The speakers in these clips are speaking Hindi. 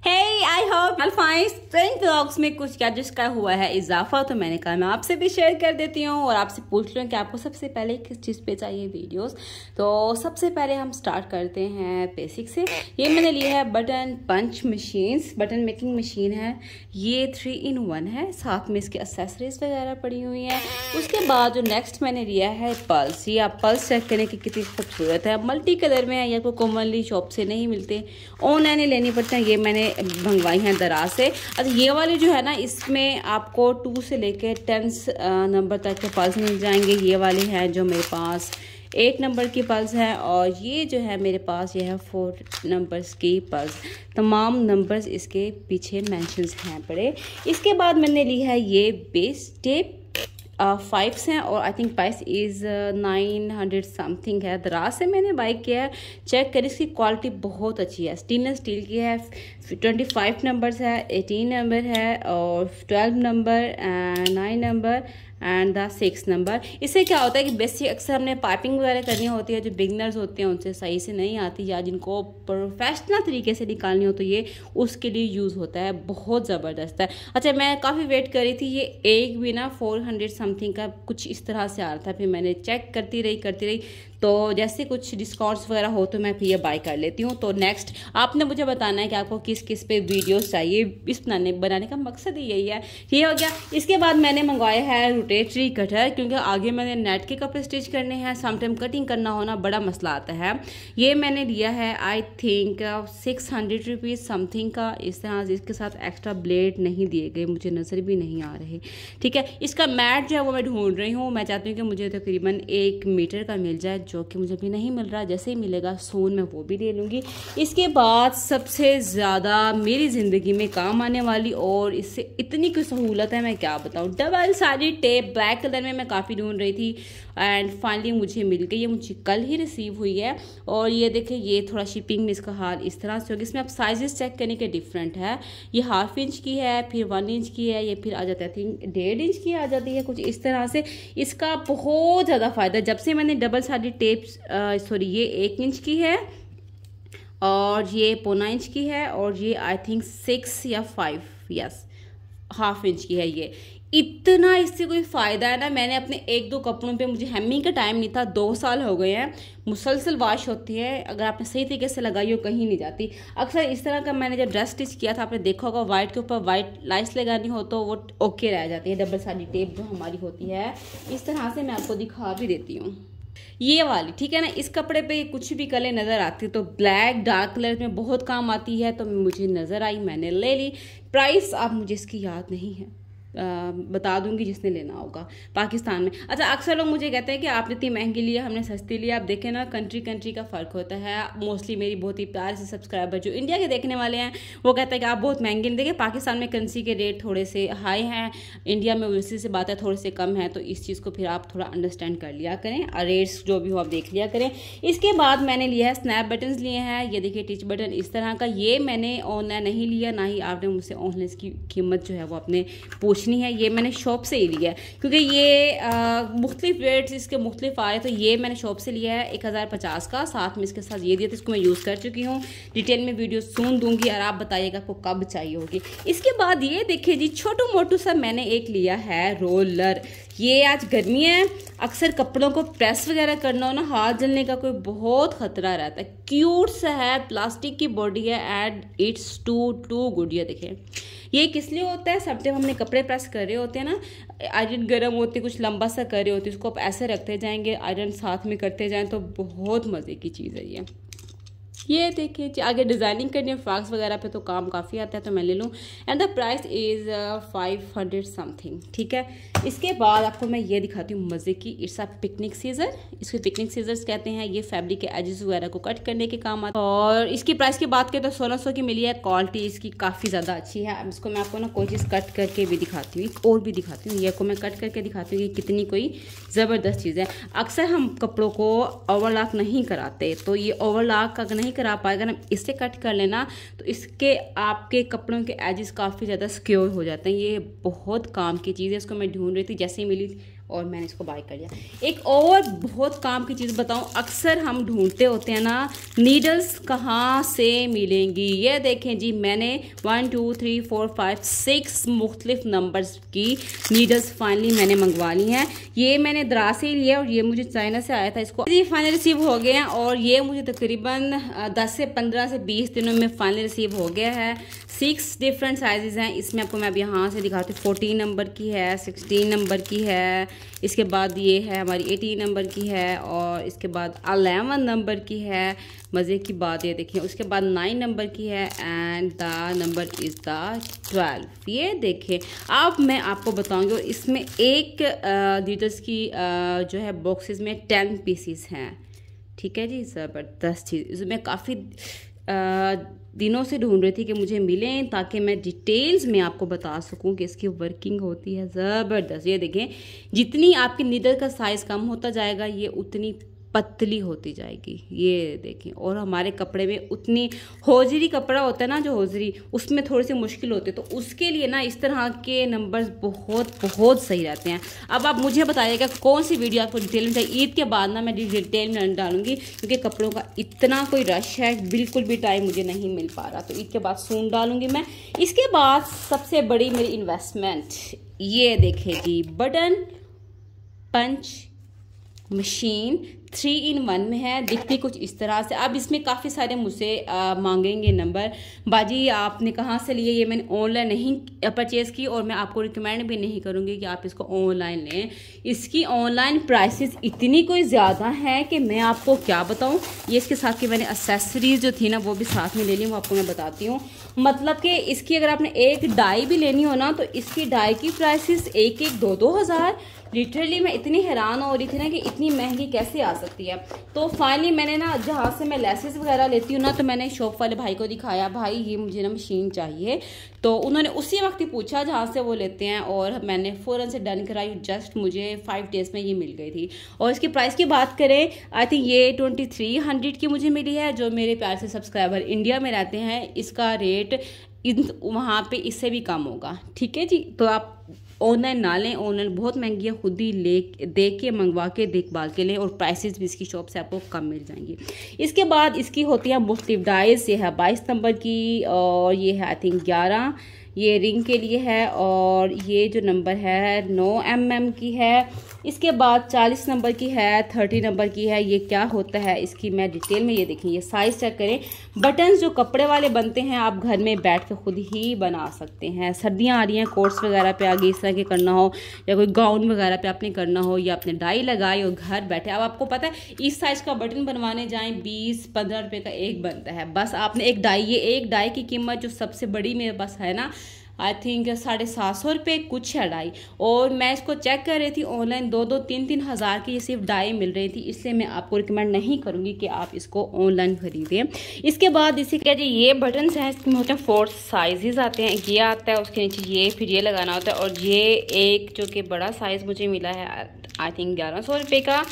hey, I hope you'll find strange vlogs में कुछ क्या जिसका हुआ है इजाफा तो मैंने कहा मैं आपसे भी शेयर कर देती हूँ और आपसे पूछ लूँ कि आपको सबसे पहले किस चीज़ पे चाहिए वीडियोस तो सबसे पहले हम स्टार्ट करते हैं बेसिक से ये मैंने लिया है button punch machines button making machine है ये थ्री इन वन है साथ में इसके असेसरीज वगैरह पड़ी हुई हैं उसके बाद जो नेक्स्ट मैंने लिया है पल्स ये आप पल्स चेक करें कि कितनी खूबसूरत है मल्टी कलर में है ये आपको कॉमनली शॉप से नहीं मिलते ऑनलाइन ही लेनी पड़ते हैं ये मैंने मंगवाई हैं दराज से अच्छा ये वाली जो है ना इसमें आपको टू से लेके टेंथ नंबर तक के पल्स मिल जाएंगे ये वाले हैं जो मेरे पास एट नंबर की पल्स हैं और ये जो है मेरे पास ये है फोर नंबर्स की पल्स तमाम नंबर्स इसके पीछे मेंशंस हैं बड़े इसके बाद मैंने ली है ये बेस टेप फाइव्स uh, हैं और I think price is nine hundred something है दराज से मैंने बाइक किया है चेक करी इसकी क्वालिटी बहुत अच्छी है स्टेनलेस स्टील की है ट्वेंटी फाइव नंबर है एटीन नंबर है और twelve number nine number and the six number इससे क्या होता है कि बेसिक अक्सर हमने पाइपिंग वगैरह करनी होती है जो बिगनर्स होते हैं उनसे सही से नहीं आती या जिनको प्रोफेशनल तरीके से निकालनी हो तो ये उसके लिए यूज़ होता है बहुत ज़बरदस्त है अच्छा मैं काफ़ी वेट कर रही थी ये एक भी ना फोर हंड्रेड समथिंग का कुछ इस तरह से आ रहा था फिर मैंने चेक करती रही करती रही तो जैसे कुछ डिस्काउंट्स वगैरह हो तो मैं फिर ये बाय कर लेती हूँ तो नेक्स्ट आपने मुझे बताना है कि आपको किस किस पे वीडियोस चाहिए इस बनाने बनाने का मकसद ही यही है ये हो गया इसके बाद मैंने मंगवाया है रोटेटरी कटर क्योंकि आगे मैंने नेट के कपड़े स्टिच करने हैं समटाइम कटिंग करना होना बड़ा मसला आता है ये मैंने लिया है I think six hundred rupees something का इस तरह इसके साथ एक्स्ट्रा ब्लेड नहीं दिए गए मुझे नज़र भी नहीं आ रहे ठीक है इसका मैट जो है वो मैं ढूंढ रही हूँ मैं चाहती हूँ कि मुझे तकरीबन एक मीटर का मिल जाए जो कि मुझे भी नहीं मिल रहा जैसे ही मिलेगा सोन मैं वो भी ले लूँगी इसके बाद सबसे ज़्यादा मेरी ज़िंदगी में काम आने वाली और इससे इतनी कोई सहूलत है मैं क्या बताऊँ डबल सारी टेप ब्लैक कलर में मैं काफ़ी ढूंढ रही थी एंड फाइनली मुझे मिल गई ये मुझे कल ही रिसीव हुई है और ये देखें ये थोड़ा शिपिंग में इसका हाल इस तरह से होगी इसमें आप साइजेस चेक करने के डिफरेंट है ये हाफ इंच की है फिर वन इंच की है ये फिर आ जाता है थिंक डेढ़ इंच की आ जाती है कुछ इस तरह से इसका बहुत ज़्यादा फ़ायदा जब से मैंने डबल साइड टेप सॉरी ये एक इंच की है और ये पौना इंच की है और ये आई थिंक सिक्स या फाइव यस हाफ इंच की है ये इतना इससे कोई फ़ायदा है ना मैंने अपने एक दो कपड़ों पे मुझे हेमिंग का टाइम नहीं था दो साल हो गए हैं मुसलसल वाश होती है अगर आपने सही तरीके से लगाई हो कहीं नहीं जाती अक्सर इस तरह का मैंने जब ड्रेस स्टिच किया था आपने देखा होगा वाइट के ऊपर वाइट लाइस लगानी हो तो वो ओके रह जाती है डबल साड़ी टेप जो हमारी होती है इस तरह से मैं आपको दिखा भी देती हूँ ये वाली ठीक है ना इस कपड़े पे कुछ भी कलर नज़र आती है तो ब्लैक डार्क कलर में बहुत काम आती है तो मुझे नज़र आई मैंने ले ली प्राइस आप मुझे इसकी याद नहीं है बता दूंगी जिसने लेना होगा पाकिस्तान में अच्छा अक्सर लोग मुझे कहते हैं कि आपने इतनी महंगी लिया हमने सस्ती लिया आप देखें ना कंट्री कंट्री का फ़र्क होता है मोस्टली मेरी बहुत ही प्यार से सब्सक्राइबर जो इंडिया के देखने वाले हैं वो कहते हैं कि आप बहुत महंगे नहीं देखें पाकिस्तान में करेंसी के रेट थोड़े से हाई हैं इंडिया में उसी से बात है थोड़े से कम है तो इस चीज़ को फिर आप थोड़ा अंडरस्टैंड कर लिया करें और रेट्स जो भी हो आप देख लिया करें इसके बाद मैंने लिया है स्नैप बटन लिए हैं ये देखिए टिच बटन इस तरह का ये मैंने ऑनलाइन नहीं लिया ना ही आपने मुझसे ऑनलाइन की कीमत जो है वो आपने पूछ बेचनी है ये मैंने शॉप से ही लिया है क्योंकि ये मुख्तलिफ रेट्स इसके मुख्तलिफ आ रहे तो ये मैंने शॉप से लिया है एक हज़ार पचास का साथ में इसके साथ ये दिया था इसको मैं यूज़ कर चुकी हूँ डिटेल में वीडियो सुन दूँगी और आप बताइएगा आपको कब चाहिए होगी इसके बाद ये देखिए जी छोटू मोटू सा मैंने एक लिया है रोलर ये आज गर्मी है अक्सर कपड़ों को प्रेस वगैरह करना हो ना हाथ जलने का कोई बहुत ख़तरा रहता है क्यूट सा है प्लास्टिक की बॉडी है and it's too too good ये देखें ये किस लिए होता है सब जब हमने कपड़े प्रेस कर रहे होते हैं ना आयरन गर्म होते कुछ लंबा सा कर रहे होते उसको आप ऐसे रखते जाएंगे आयरन साथ में करते जाएँ तो बहुत मज़े की चीज़ है ये ये देखिए जी आगे डिज़ाइनिंग करनी है फ्रॉक्स वगैरह पे तो काम काफ़ी आता है तो मैं ले लूँ and the price is five hundred something ठीक है इसके बाद आपको मैं ये दिखाती हूँ मज़े की इट्स आ पिकनिक सीजर इसको पिकनिक सीजर्स कहते हैं ये फैब्रिक के एजेस वगैरह को कट करने के काम आता हैं और इसकी प्राइस की बात करें तो सोलह सौ की मिली है क्वालिटी इसकी काफ़ी ज़्यादा अच्छी है अब इसको मैं आपको ना कोई चीज़ कट करके भी दिखाती हूँ और भी दिखाती हूँ ये को मैं कट करके दिखाती हूँ कि कितनी कोई ज़बरदस्त चीज़ है अक्सर हम कपड़ों को ओवरलॉक नहीं कराते तो ये ओवरलॉक नहीं करा अगर हम इसे कट कर लेना तो इसके आपके कपड़ों के एजेस काफ़ी ज़्यादा सिक्योर हो जाते हैं ये बहुत काम की चीज़ है इसको मैं ढूंढ रही थी जैसे ही मिली और मैंने इसको बाय कर लिया एक और बहुत काम की चीज़ बताऊं अक्सर हम ढूंढते होते हैं ना नीडल्स कहाँ से मिलेंगी ये देखें जी मैंने one two three four five six मुख्तलिफ नंबर्स की नीडल्स फाइनली मैंने मंगवा ली हैं ये मैंने दराज से ही लिया और ये मुझे चाइना से आया था इसको जी फाइनल रिसीव हो गया और ये मुझे तकरीबन दस से पंद्रह से बीस दिनों में फाइनल रिसीव हो गया है सिक्स डिफरेंट साइजेज़ हैं इसमें आपको मैं अब यहाँ से दिखाती हूँ फोर्टीन नंबर की है सिक्सटीन नंबर की है इसके बाद ये है हमारी एटीन नंबर की है और इसके बाद अलेवन नंबर की है मज़े की बात ये देखें उसके बाद नाइन नंबर की है and the number is the twelve ये देखें अब मैं आपको बताऊंगी और इसमें एक लीटर्स की जो है बॉक्सेस में टेन पीसीस हैं ठीक है जी ज़बरदस्त चीज़ इसमें काफ़ी दिनों से ढूंढ रही थी कि मुझे मिलें ताकि मैं डिटेल्स में आपको बता सकूं कि इसकी वर्किंग होती है ज़बरदस्त ये देखें जितनी आपकी नीडल का साइज़ कम होता जाएगा ये उतनी पतली होती जाएगी ये देखें और हमारे कपड़े में उतनी होजरी कपड़ा होता है ना जो होजरी उसमें थोड़ी सी मुश्किल होती है तो उसके लिए ना इस तरह के नंबर्स बहुत बहुत सही रहते हैं अब आप मुझे बताइएगा कौन सी वीडियो आपको डिटेल में चाहिए ईद के बाद ना मैं डिटेल में डालूंगी क्योंकि कपड़ों का इतना कोई रश है बिल्कुल भी टाइम मुझे नहीं मिल पा रहा तो ईद के बाद सून डालूंगी मैं इसके बाद सबसे बड़ी मेरी इन्वेस्टमेंट ये देखेगी जी button punch machine three in one में है दिखती कुछ इस तरह से अब इसमें काफ़ी सारे मुझसे मांगेंगे नंबर बाजी आपने कहाँ से लिए ये मैंने ऑनलाइन नहीं परचेज़ की और मैं आपको रिकमेंड भी नहीं करूँगी कि आप इसको ऑनलाइन लें इसकी ऑनलाइन प्राइसेस इतनी कोई ज़्यादा है कि मैं आपको क्या बताऊँ ये इसके साथ की मैंने असेसरीज़ जो थी ना वो भी साथ में ले ली वो आपको मैं बताती हूँ मतलब कि इसकी अगर आपने एक डाई भी लेनी हो ना तो इसकी डाई की प्राइसिस एक एक दो दो हज़ार लिटरली मैं इतनी हैरान हो रही थी ना कि इतनी महंगी कैसे आ सकती है तो फाइनली मैंने ना जहाँ से मैं लेसेस वगैरह लेती हूँ ना तो मैंने शॉप वाले भाई को दिखाया भाई ये मुझे ना मशीन चाहिए तो उन्होंने उसी वक्त ही पूछा जहाँ से वो लेते हैं और मैंने फ़ौरन से डन कराई जस्ट मुझे फाइव डेज़ में ये मिल गई थी और इसकी प्राइस की बात करें आई थिंक ये ट्वेंटी थ्री हंड्रेड की मुझे मिली है जो मेरे प्यार से सब्सक्राइबर इंडिया में रहते हैं इसका रेट इन वहाँ पे इससे भी कम होगा ठीक है जी तो आप ऑनलाइन ना लें ऑनलाइन बहुत महंगी है खुद ही ले देख के मंगवा के देखभाल के लें और प्राइसेस भी इसकी शॉप से आपको कम मिल जाएंगी इसके बाद इसकी होती है मुख्त डाइज ये है बाईस नंबर की और ये है आई थिंक ग्यारह ये रिंग के लिए है और ये जो नंबर है नौ एम की है इसके बाद 40 नंबर की है 30 नंबर की है ये क्या होता है इसकी मैं डिटेल में ये देखें ये साइज़ चेक करें बटन जो कपड़े वाले बनते हैं आप घर में बैठ कर खुद ही बना सकते हैं सर्दियाँ आ रही हैं कोर्ट्स वगैरह पे आगे इस तरह के करना हो या कोई गाउन वगैरह पे आपने करना हो या आपने डाई लगाई और घर बैठे अब आपको पता है इस साइज़ का बटन बनवाने जाएँ बीस पंद्रह रुपये का एक बनता है बस आपने एक डाई ये एक डाई की कीमत जो सबसे बड़ी मेरे पास है ना आई थिंक साढ़े सात सौ रुपये कुछ है डाई और मैं इसको चेक कर रही थी ऑनलाइन दो दो तीन तीन हज़ार की ये सिर्फ डाई मिल रही थी इसलिए मैं आपको रिकमेंड नहीं करूँगी कि आप इसको ऑनलाइन खरीदें इसके बाद इसी क्या जी ये बटन्स हैं इसमें होते हैं फोर साइजेज़ आते हैं ये आता है उसके नीचे ये फिर ये लगाना होता है और ये एक जो कि बड़ा साइज़ मुझे मिला है आई थिंक ग्यारह सौ रुपये का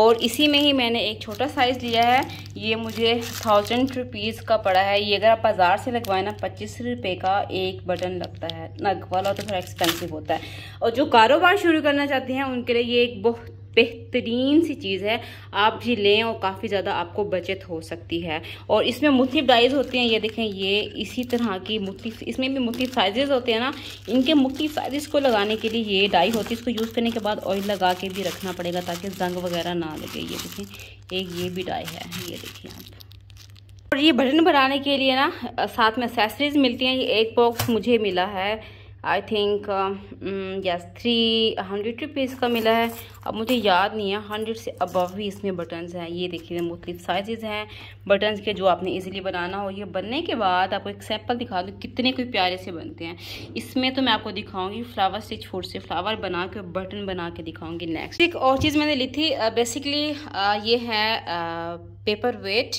और इसी में ही मैंने एक छोटा साइज़ लिया है ये मुझे थाउजेंड रुपीज़ का पड़ा है ये अगर आप बाज़ार से लगवाए ना पच्चीस रुपये का एक बटन लग सकता है नग वाला तो थोड़ा एक्सपेंसिव होता है और जो कारोबार शुरू करना चाहते हैं उनके लिए ये एक बहुत बेहतरीन सी चीज़ है आप ये लें और काफ़ी ज़्यादा आपको बचत हो सकती है और इसमें मुख्तफ डाइज होते हैं ये देखें ये इसी तरह की मुख्तफ इसमें भी मुख्तफ साइजेज़ होते हैं ना इनके मुख्तफ साइजेस को लगाने के लिए ये डाई होती है इसको यूज़ करने के बाद ऑयल लगा के भी रखना पड़ेगा ताकि जंग वगैरह ना लगे ये देखें एक ये भी डाई है ये देखें आप और ये बटन बनाने के लिए ना साथ में एक्सेसरीज मिलती हैं ये एक बॉक्स मुझे मिला है I think yes three hundred rupees का मिला है अब मुझे याद नहीं है हंड्रेड से अबव भी इसमें बटन्स हैं ये देखिए मुख्तु साइजेज़ हैं बटन्स के जो आपने इजीली बनाना हो ये बनने के बाद आपको एक सैम्पल दिखा दूँ कितने कोई प्यारे से बनते हैं इसमें तो मैं आपको दिखाऊंगी फ्लावर स्टिच फूड से फ्लावर बना के बटन बना के दिखाऊँगी नेक्स्ट एक और चीज़ मैंने ली थी बेसिकली ये है पेपर वेट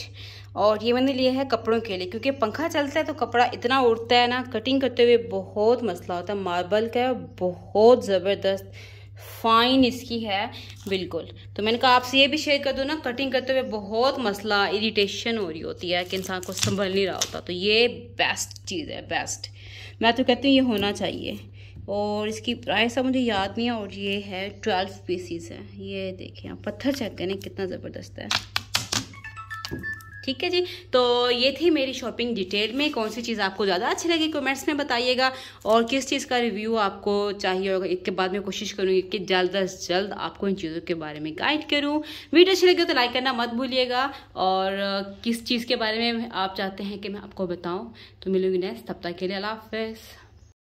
और ये मैंने लिया है कपड़ों के लिए क्योंकि पंखा चलता है तो कपड़ा इतना उड़ता है ना कटिंग करते हुए बहुत मसला होता है मार्बल का है बहुत ज़बरदस्त फाइन इसकी है बिल्कुल तो मैंने कहा आपसे ये भी शेयर कर दो ना कटिंग करते हुए बहुत मसला इरिटेशन हो रही होती है कि इंसान को संभल नहीं रहा होता तो ये बेस्ट चीज़ है बेस्ट मैं तो कहती हूँ ये होना चाहिए और इसकी प्राइस अब मुझे याद नहीं है और ये है ट्वेल्व पीसीस है ये देखिए आप पत्थर चेक करें कितना ज़बरदस्त है ठीक है जी तो ये थी मेरी शॉपिंग डिटेल में कौन सी चीज़ आपको ज़्यादा अच्छी लगी कमेंट्स में बताइएगा और किस चीज़ का रिव्यू आपको चाहिए होगा इसके बाद में कोशिश करूँगी कि जल्द अज जल्द आपको इन चीज़ों के बारे में गाइड करूँ वीडियो अच्छी लगे तो लाइक करना मत भूलिएगा और किस चीज़ के बारे में आप चाहते हैं कि मैं आपको बताऊँ तो मिलूंगी नेक्स्ट तब तक के लिए अला हाफ